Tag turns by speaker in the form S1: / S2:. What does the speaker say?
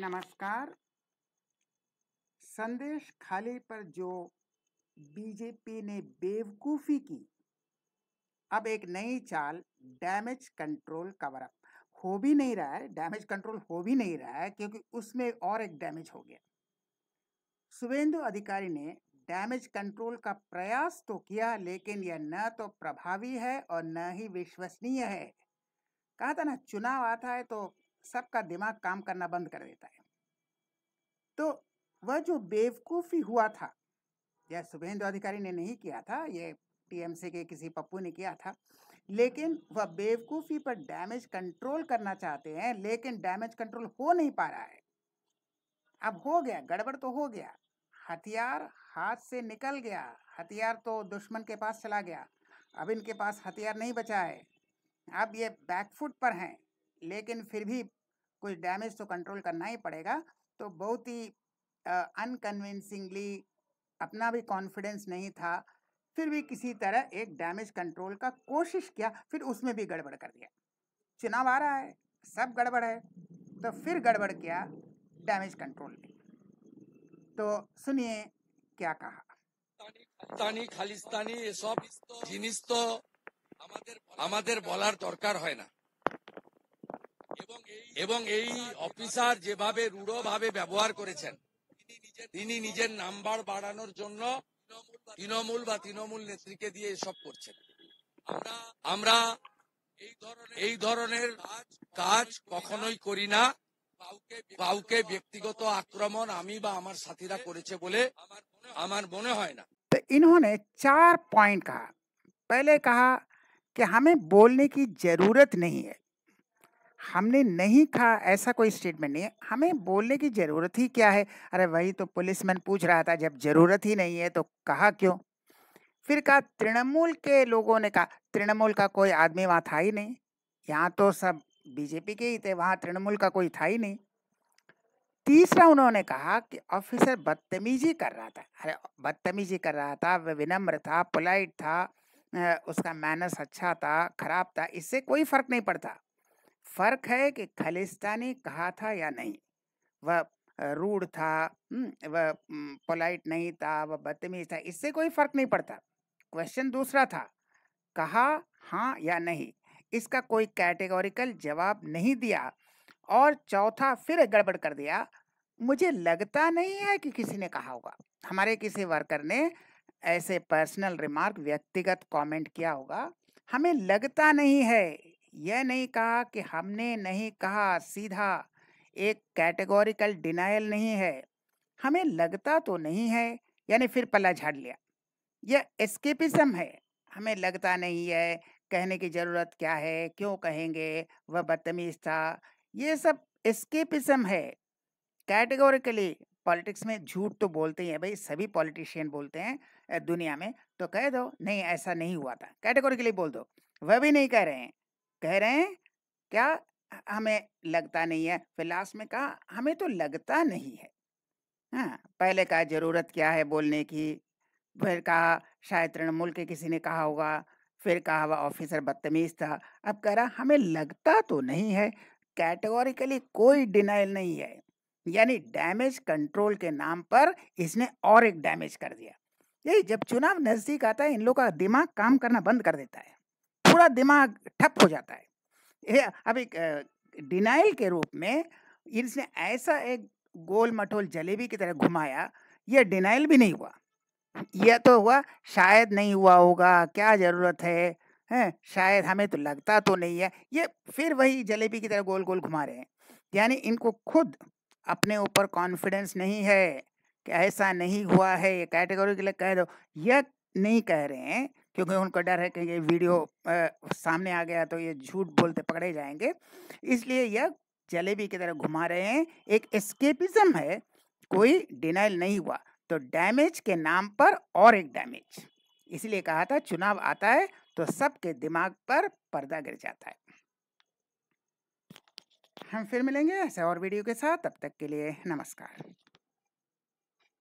S1: नमस्कार संदेश खाली पर जो बीजेपी ने बेवकूफ़ी की अब एक नई चाल डैमेज कंट्रोल कवरअप हो भी नहीं रहा है डैमेज कंट्रोल हो भी नहीं रहा है क्योंकि उसमें और एक डैमेज हो गया शुभेंदु अधिकारी ने डैमेज कंट्रोल का प्रयास तो किया लेकिन यह न तो प्रभावी है और न ही विश्वसनीय है कहा था ना चुनाव आता है तो सबका दिमाग काम करना बंद कर देता है तो वह जो बेवकूफ़ी हुआ था यह शुभेंदु अधिकारी ने नहीं किया था यह टीएमसी के किसी पप्पू ने किया था लेकिन वह बेवकूफ़ी पर डैमेज कंट्रोल करना चाहते हैं लेकिन डैमेज कंट्रोल हो नहीं पा रहा है अब हो गया गड़बड़ तो हो गया हथियार हाथ से निकल गया हथियार तो दुश्मन के पास चला गया अब इनके पास हथियार नहीं बचा है अब ये बैकफुट पर हैं लेकिन फिर भी कुछ डैमेज तो कंट्रोल करना ही पड़ेगा तो बहुत ही अनकन्विंसिंगली अपना भी कॉन्फिडेंस नहीं था फिर भी किसी तरह एक डैमेज कंट्रोल का कोशिश किया फिर उसमें भी गड़बड़ कर दिया चुनाव आ रहा है सब गड़बड़ है तो फिर गड़बड़ किया डैमेज कंट्रोल में तो सुनिए क्या कहा
S2: খালিস্তানি এসব জিনিস তো আমাদের বলার দরকার হয় না এবং এই অফিসার যেভাবে রূঢ়ভাবে ব্যবহার করেছেন তিনি নিজের নাম্বার বাড়ানোর জন্য তৃণমূল বা তৃণমূল নেত্রীকে দিয়ে এসব করছেন আমরা এই ধরনের কাজ কখনোই করি না কাউকে ব্যক্তিগত আক্রমণ আমি বা আমার সাথীরা করেছে বলে আমার মনে হয় না
S1: तो চার পয়েন্ট কাহা পেলে কাহা कहा হামে हमें কি জরুরত নেই नहीं हमने नहीं खा ऐसा कोई स्टेटमेंट नहीं है हमें बोलने की ज़रूरत ही क्या है अरे वही तो पुलिस मैन पूछ रहा था जब ज़रूरत ही नहीं है तो कहा क्यों फिर कहा तृणमूल के लोगों ने कहा तृणमूल का कोई आदमी वहाँ था ही नहीं यहाँ तो सब बीजेपी के ही थे वहाँ तृणमूल का कोई था ही नहीं तीसरा उन्होंने कहा कि ऑफिसर बदतमीजी कर रहा था अरे बदतमीजी कर रहा था वह विनम्र था पोलाइट था उसका मैनर्स अच्छा था खराब था इससे कोई फर्क नहीं पड़ता फर्क है कि खालिस्तानी कहा था या नहीं वह रूढ़ था वह पोलाइट नहीं था वह बदतमीज था इससे कोई फर्क नहीं पड़ता क्वेश्चन दूसरा था कहा हाँ या नहीं इसका कोई कैटेगोरिकल जवाब नहीं दिया और चौथा फिर गड़बड़ कर दिया मुझे लगता नहीं है कि किसी ने कहा होगा हमारे किसी वर्कर ने ऐसे पर्सनल रिमार्क व्यक्तिगत कमेंट किया होगा हमें लगता नहीं है यह नहीं कहा कि हमने नहीं कहा सीधा एक कैटेगोरिकल डिनायल नहीं है हमें लगता तो नहीं है यानी फिर पल्ला झाड़ लिया यह एस्केपिज्म है हमें लगता नहीं है कहने की ज़रूरत क्या है क्यों कहेंगे वह बदतमीज था ये सब एस्केपिज्म है कैटेगोरिकली पॉलिटिक्स में झूठ तो बोलते ही हैं भाई सभी पॉलिटिशियन बोलते हैं दुनिया में तो कह दो नहीं ऐसा नहीं हुआ था कैटेगोरिकली बोल दो वह भी नहीं कह रहे हैं कह रहे हैं क्या हमें लगता नहीं है फिलास में कहा हमें तो लगता नहीं है हाँ पहले कहा जरूरत क्या है बोलने की फिर कहा शायद तृणमूल के किसी ने कहा होगा फिर कहा वह ऑफिसर बदतमीज था अब कह रहा हमें लगता तो नहीं है कैटेगोरिकली कोई डिनाइल नहीं है यानी डैमेज कंट्रोल के नाम पर इसने और एक डैमेज कर दिया यही जब चुनाव नज़दीक आता है इन लोगों का दिमाग काम करना बंद कर देता है पूरा दिमाग ठप हो जाता है अब एक डिनाइल के रूप में इसने ऐसा एक गोल मटोल जलेबी की तरह घुमाया यह डिनाइल भी नहीं हुआ यह तो हुआ शायद नहीं हुआ होगा क्या ज़रूरत है हैं शायद हमें तो लगता तो नहीं है ये फिर वही जलेबी की तरह गोल गोल घुमा रहे हैं यानी इनको खुद अपने ऊपर कॉन्फिडेंस नहीं है कि ऐसा नहीं हुआ है ये कैटेगरी के लिए कह दो यह नहीं कह रहे हैं क्योंकि उनको डर है कि ये वीडियो आ, सामने आ गया तो ये झूठ बोलते पकड़े जाएंगे इसलिए यह जलेबी की तरह घुमा रहे हैं एक एस्केपिज्म है कोई डिनाइल नहीं हुआ तो डैमेज के नाम पर और एक डैमेज इसलिए कहा था चुनाव आता है तो सबके दिमाग पर पर्दा गिर जाता है हम फिर मिलेंगे ऐसे और वीडियो के साथ तब तक के लिए नमस्कार